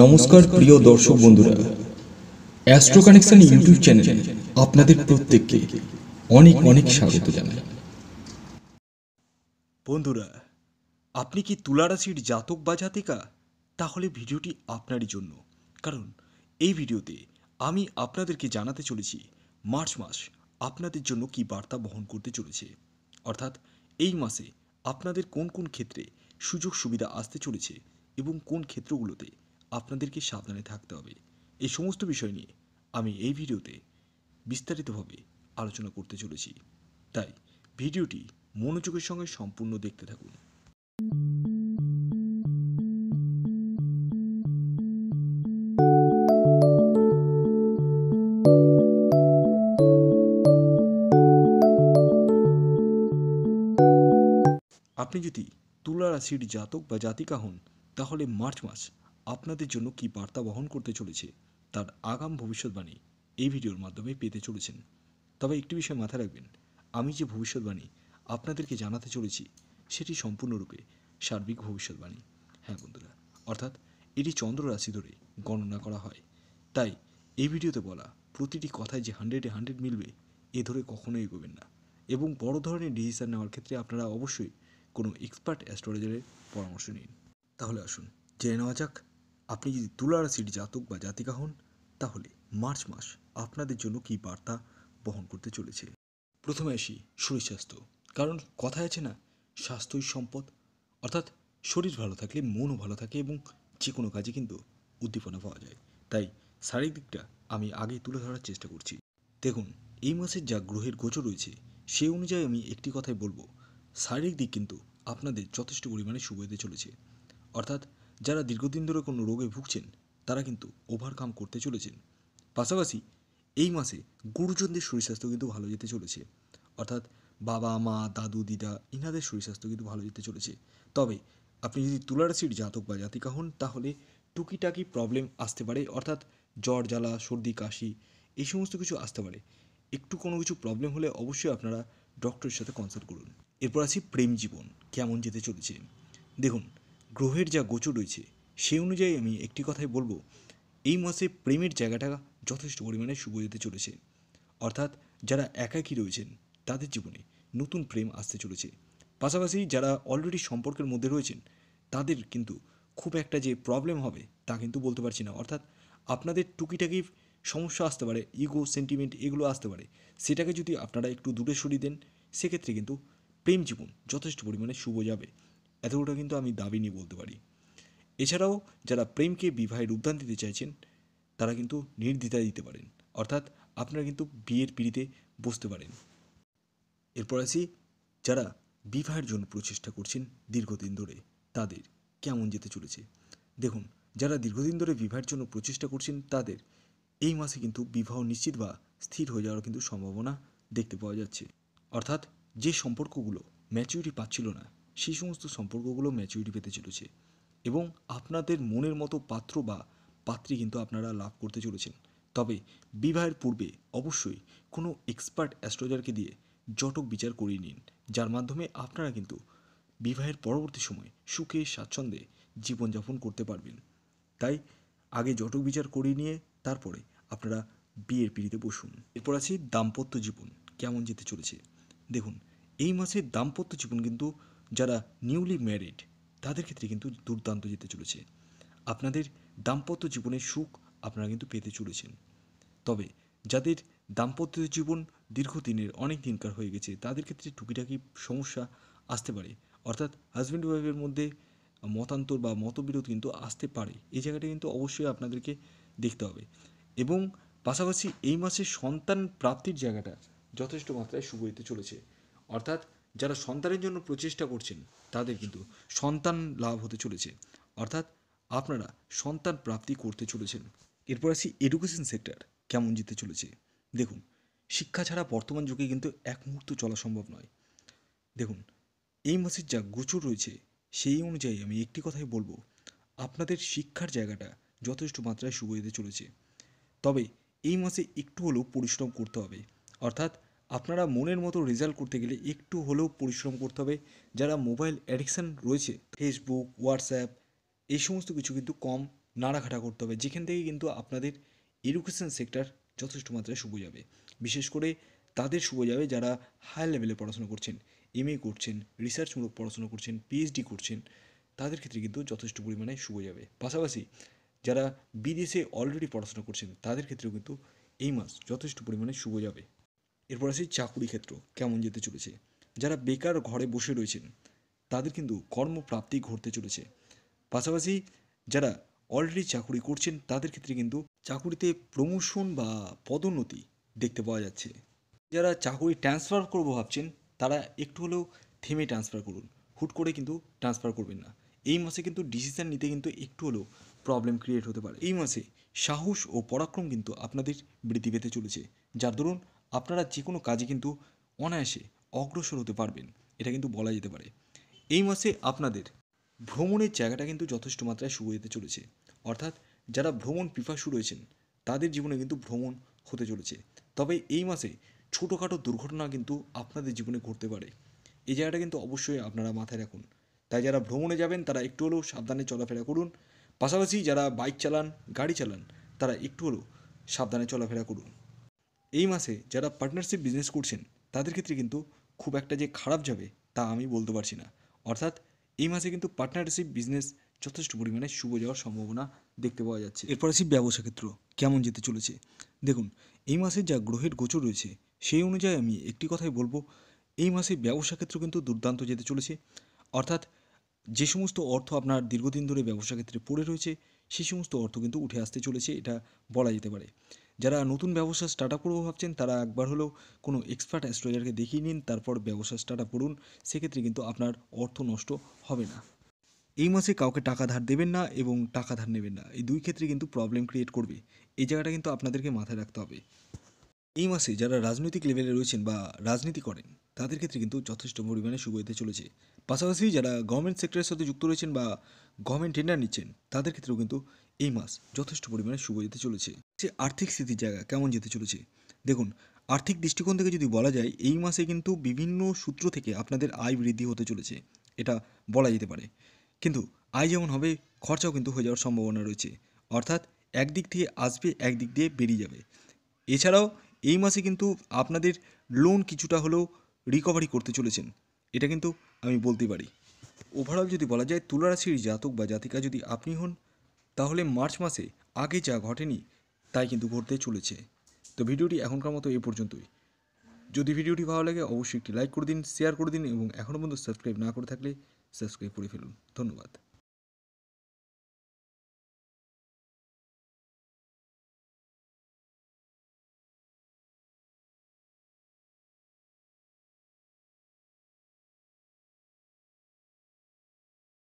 নমস্কার প্রিয় দর্শক বন্ধুরা অ্যাস্ট্রো কানেকশন ইউটিউব চ্যানেলে আপনাদের প্রত্যেককে অনেক অনেক স্বাগত জানাই বন্ধুরা আপনি কি তুলারাশির জাতক বা জাতিকা তাহলে ভিডিওটি আপনারই জন্য কারণ এই ভিডিওতে আমি আপনাদেরকে জানাতে চলেছি মার্চ মাস আপনাদের জন্য কি বার্তা বহন করতে চলেছে অর্থাৎ এই মাসে আপনাদের কোন কোন ক্ষেত্রে সুযোগ সুবিধা আসতে চলেছে এবং কোন ক্ষেত্রগুলোতে আপনাদেরকে সাবধানে থাকতে হবে এই সমস্ত বিষয় নিয়ে আমি এই ভিডিওতে বিস্তারিতভাবে আলোচনা করতে চলেছি তাই ভিডিওটি মনোযোগের সঙ্গে সম্পূর্ণ দেখতে থাকুন আপনি যদি তুলা রাশির জাতক বা জাতিকা হন তাহলে মার্চ মাস আপনাদের জন্য কি বার্তা বহন করতে চলেছে তার আগাম ভবিষ্যৎবাণী এই ভিডিওর মাধ্যমে পেতে চলেছেন তবে একটি বিষয় মাথায় রাখবেন আমি যে ভবিষ্যৎবাণী আপনাদেরকে জানাতে চলেছি সেটি সম্পূর্ণরূপে সার্বিক ভবিষ্যৎবাণী হ্যাঁ বন্ধুরা অর্থাৎ এটি চন্দ্র রাশি ধরে গণনা করা হয় তাই এই ভিডিওতে বলা প্রতিটি কথায় যে হান্ড্রেডে হান্ড্রেড মিলবে এ ধরে কখনোই এগোবেন না এবং বড় ধরনের ডিসিশান নেওয়ার ক্ষেত্রে আপনারা অবশ্যই কোনো এক্সপার্ট অ্যাস্ট্রোলজারের পরামর্শ নিন তাহলে আসুন জেনে নেওয়া যাক আপনি যদি তুলারাশির জাতক বা জাতিকা হন তাহলে মার্চ মাস আপনাদের জন্য কী বার্তা বহন করতে চলেছে প্রথমে আসি শরীর স্বাস্থ্য কারণ কথায় আছে না স্বাস্থ্যই সম্পদ অর্থাৎ শরীর ভালো থাকলে মনও ভালো থাকে এবং যে কোনো কাজে কিন্তু উদ্দীপনা পাওয়া যায় তাই শারীরিক দিকটা আমি আগে তুলে ধরার চেষ্টা করছি দেখুন এই মাসের যা গ্রহের গোচর রয়েছে সেই অনুযায়ী আমি একটি কথাই বলবো শারীরিক দিক কিন্তু আপনাদের যথেষ্ট পরিমাণে শুভ হতে চলেছে অর্থাৎ যারা দীর্ঘদিন ধরে কোনো রোগে ভুগছেন তারা কিন্তু ওভারকাম করতে চলেছেন পাশাপাশি এই মাসে গুরুজনদের শরীর স্বাস্থ্য কিন্তু ভালো যেতে চলেছে অর্থাৎ বাবা মা দাদু দিদা ইনাদের শরীর স্বাস্থ্য কিন্তু ভালো যেতে চলেছে তবে আপনি যদি তুলারাশির জাতক বা জাতিকা হন তাহলে টুকিটাকি প্রবলেম আসতে পারে অর্থাৎ জ্বর জ্বালা সর্দি কাশি এই সমস্ত কিছু আসতে পারে একটু কোনো কিছু প্রবলেম হলে অবশ্যই আপনারা ডক্টরের সাথে কনসাল্ট করুন এরপর আসি প্রেম জীবন কেমন যেতে চলেছে দেখুন গ্রহের যা গোচর রয়েছে সেই অনুযায়ী আমি একটি কথাই বলবো এই মাসে প্রেমের জায়গাটা যথেষ্ট পরিমাণে শুভ যেতে চলেছে অর্থাৎ যারা একাকী রয়েছেন তাদের জীবনে নতুন প্রেম আসতে চলেছে পাশাপাশি যারা অলরেডি সম্পর্কের মধ্যে রয়েছেন তাদের কিন্তু খুব একটা যে প্রবলেম হবে তা কিন্তু বলতে পারছি না অর্থাৎ আপনাদের টুকিটাকি সমস্যা আসতে পারে ইগো সেন্টিমেন্ট এগুলো আসতে পারে সেটাকে যদি আপনারা একটু দূরে সরিয়ে দেন সেক্ষেত্রে কিন্তু প্রেম জীবন যথেষ্ট পরিমাণে শুভ যাবে এতটা কিন্তু আমি দাবি নিয়ে বলতে পারি এছাড়াও যারা প্রেমকে বিবাহের রূপদান দিতে চাইছেন তারা কিন্তু নির্দ্বিধায় দিতে পারেন অর্থাৎ আপনারা কিন্তু বিয়ের পিড়িতে বসতে পারেন এরপর আসি যারা বিবাহের জন্য প্রচেষ্টা করছেন দীর্ঘদিন ধরে তাদের কেমন যেতে চলেছে দেখুন যারা দীর্ঘদিন ধরে বিবাহের জন্য প্রচেষ্টা করছেন তাদের এই মাসে কিন্তু বিবাহ নিশ্চিত বা স্থির হয়ে যাওয়ার কিন্তু সম্ভাবনা দেখতে পাওয়া যাচ্ছে অর্থাৎ যে সম্পর্কগুলো ম্যাচিউরিটি পাচ্ছিল না সেই সমস্ত সম্পর্কগুলো ম্যাচুরিটি পেতে চলেছে এবং আপনাদের মনের মতো পাত্র বা পাত্রী কিন্তু আপনারা লাভ করতে চলেছেন তবে বিবাহের পূর্বে অবশ্যই কোনো এক্সপার্ট অ্যাস্ট্রোলজারকে দিয়ে জটক বিচার করিয়ে নিন যার মাধ্যমে আপনারা কিন্তু বিবাহের পরবর্তী সময় সুখে স্বাচ্ছন্দ্যে জীবনযাপন করতে পারবেন তাই আগে জটক বিচার করিয়ে নিয়ে তারপরে আপনারা বিয়ের পিড়িতে বসুন এরপর আছে দাম্পত্য জীবন কেমন যেতে চলেছে দেখুন এই মাসে দাম্পত্য জীবন কিন্তু যারা নিউলি ম্যারিড তাদের ক্ষেত্রে কিন্তু দুর্দান্ত যেতে চলেছে আপনাদের দাম্পত্য জীবনের সুখ আপনারা কিন্তু পেতে চলেছেন তবে যাদের দাম্পত্য জীবন দীর্ঘদিনের অনেক দিনকার হয়ে গেছে তাদের ক্ষেত্রে টুকিটাকি সমস্যা আসতে পারে অর্থাৎ হাজব্যান্ড ওয়াইফের মধ্যে মতান্তর বা মতবিরোধ কিন্তু আসতে পারে এই জায়গাটা কিন্তু অবশ্যই আপনাদেরকে দেখতে হবে এবং পাশাপাশি এই মাসে সন্তান প্রাপ্তির জায়গাটা যথেষ্ট মাত্রায় শুভ হতে চলেছে অর্থাৎ যারা সন্তানের জন্য প্রচেষ্টা করছেন তাদের কিন্তু সন্তান লাভ হতে চলেছে অর্থাৎ আপনারা সন্তান প্রাপ্তি করতে চলেছেন এরপর আসি এডুকেশন সেক্টর কেমন যেতে চলেছে দেখুন শিক্ষা ছাড়া বর্তমান যুগে কিন্তু এক মুহূর্ত চলা সম্ভব নয় দেখুন এই মাসের যা গোচর রয়েছে সেই অনুযায়ী আমি একটি কথাই বলবো আপনাদের শিক্ষার জায়গাটা যথেষ্ট মাত্রায় শুভ যেতে চলেছে তবে এই মাসে একটু হলেও পরিশ্রম করতে হবে অর্থাৎ আপনারা মনের মতো রেজাল্ট করতে গেলে একটু হলেও পরিশ্রম করতে হবে যারা মোবাইল অ্যাডিকশান রয়েছে ফেসবুক হোয়াটসঅ্যাপ এই সমস্ত কিছু কিন্তু কম নাড়াঘাটা করতে হবে যেখান থেকে কিন্তু আপনাদের এডুকেশান সেক্টর যথেষ্ট মাত্রায় শুভ যাবে বিশেষ করে তাদের শুভ যাবে যারা হাই লেভেলে পড়াশোনা করছেন এ করছেন রিসার্চমূলক পড়াশোনা করছেন পিএইচডি করছেন তাদের ক্ষেত্রে কিন্তু যথেষ্ট পরিমাণে শুভ যাবে পাশাপাশি যারা বিদেশে অলরেডি পড়াশোনা করছেন তাদের ক্ষেত্রেও কিন্তু এই মাস যথেষ্ট পরিমাণে শুভ যাবে এরপর আসি চাকুরি ক্ষেত্র কেমন যেতে চলেছে যারা বেকার ঘরে বসে রয়েছেন তাদের কিন্তু কর্মপ্রাপ্তি ঘটতে চলেছে পাশাপাশি যারা অলরেডি চাকুরি করছেন তাদের ক্ষেত্রে কিন্তু চাকুরিতে প্রমোশন বা পদোন্নতি দেখতে পাওয়া যাচ্ছে যারা চাকুরি ট্রান্সফার করবো ভাবছেন তারা একটু হলেও থেমে ট্রান্সফার করুন হুট করে কিন্তু ট্রান্সফার করবেন না এই মাসে কিন্তু ডিসিশান নিতে কিন্তু একটু হলেও প্রবলেম ক্রিয়েট হতে পারে এই মাসে সাহস ও পরাক্রম কিন্তু আপনাদের বৃদ্ধি পেতে চলেছে যার দরুন আপনারা যে কোনো কাজে কিন্তু অনায়াসে অগ্রসর হতে পারবেন এটা কিন্তু বলা যেতে পারে এই মাসে আপনাদের ভ্রমণের জায়গাটা কিন্তু যথেষ্ট মাত্রায় শুরু হতে চলেছে অর্থাৎ যারা ভ্রমণ পিপাসু রয়েছেন তাদের জীবনে কিন্তু ভ্রমণ হতে চলেছে তবে এই মাসে ছোটোখাটো দুর্ঘটনা কিন্তু আপনাদের জীবনে ঘটতে পারে এই জায়গাটা কিন্তু অবশ্যই আপনারা মাথায় রাখুন তাই যারা ভ্রমণে যাবেন তারা একটু হলেও সাবধানে চলাফেরা করুন পাশাপাশি যারা বাইক চালান গাড়ি চালান তারা একটু হলেও সাবধানে চলাফেরা করুন এই মাসে যারা পার্টনারশিপ বিজনেস করছেন তাদের ক্ষেত্রে কিন্তু খুব একটা যে খারাপ যাবে তা আমি বলতে পারছি না অর্থাৎ এই মাসে কিন্তু পার্টনারশিপ বিজনেস যথেষ্ট পরিমাণে শুভ যাওয়ার সম্ভাবনা দেখতে পাওয়া যাচ্ছে এরপর আসি ব্যবসা ক্ষেত্র কেমন যেতে চলেছে দেখুন এই মাসে যা গ্রহের গোচর রয়েছে সেই অনুযায়ী আমি একটি কথাই বলবো এই মাসে ব্যবসা ক্ষেত্র কিন্তু দুর্দান্ত যেতে চলেছে অর্থাৎ যে সমস্ত অর্থ আপনার দীর্ঘদিন ধরে ব্যবসা ক্ষেত্রে পড়ে রয়েছে সেই সমস্ত অর্থ কিন্তু উঠে আসতে চলেছে এটা বলা যেতে পারে যারা নতুন ব্যবসা স্টার্ট আপ করবো ভাবছেন তারা একবার হলেও কোনো এক্সপার্ট অ্যাস্ট্রোলজারকে দেখিয়ে নিন তারপর ব্যবসা স্টার্ট আপ করুন সেক্ষেত্রে কিন্তু আপনার অর্থ নষ্ট হবে না এই মাসে কাউকে টাকা ধার দেবেন না এবং টাকা ধার নেবেন না এই দুই ক্ষেত্রে কিন্তু প্রবলেম ক্রিয়েট করবে এই জায়গাটা কিন্তু আপনাদেরকে মাথায় রাখতে হবে এই মাসে যারা রাজনৈতিক লেভেলে রয়েছেন বা রাজনীতি করেন তাদের ক্ষেত্রে কিন্তু যথেষ্ট পরিমাণে সুবিধা চলেছে পাশাপাশি যারা গভর্নমেন্ট সেক্টরের সাথে যুক্ত রয়েছেন বা গভর্নমেন্ট টেন্ডার নিচ্ছেন তাদের ক্ষেত্রেও কিন্তু এই মাস যথেষ্ট পরিমাণে শুভ যেতে চলেছে সে আর্থিক স্থিতির জায়গা কেমন যেতে চলেছে দেখুন আর্থিক দৃষ্টিকোণ থেকে যদি বলা যায় এই মাসে কিন্তু বিভিন্ন সূত্র থেকে আপনাদের আয় বৃদ্ধি হতে চলেছে এটা বলা যেতে পারে কিন্তু আয় যেমন হবে খরচাও কিন্তু হয়ে যাওয়ার সম্ভাবনা রয়েছে অর্থাৎ একদিক থেকে আসবে একদিক দিয়ে বেরিয়ে যাবে এছাড়াও এই মাসে কিন্তু আপনাদের লোন কিছুটা হলেও রিকভারি করতে চলেছেন এটা কিন্তু আমি বলতে পারি ওভারঅল যদি বলা যায় তুলারাশির জাতক বা জাতিকা যদি আপনি হন তাহলে মার্চ মাসে আগে যা ঘটেনি তাই কিন্তু ঘটতে চলেছে তো ভিডিওটি এখনকার মতো এ পর্যন্তই যদি ভিডিওটি ভালো লাগে অবশ্যই একটি লাইক করে দিন শেয়ার করে দিন এবং এখনও পর্যন্ত সাবস্ক্রাইব না করে থাকলে সাবস্ক্রাইব করে ফেলুন ধন্যবাদ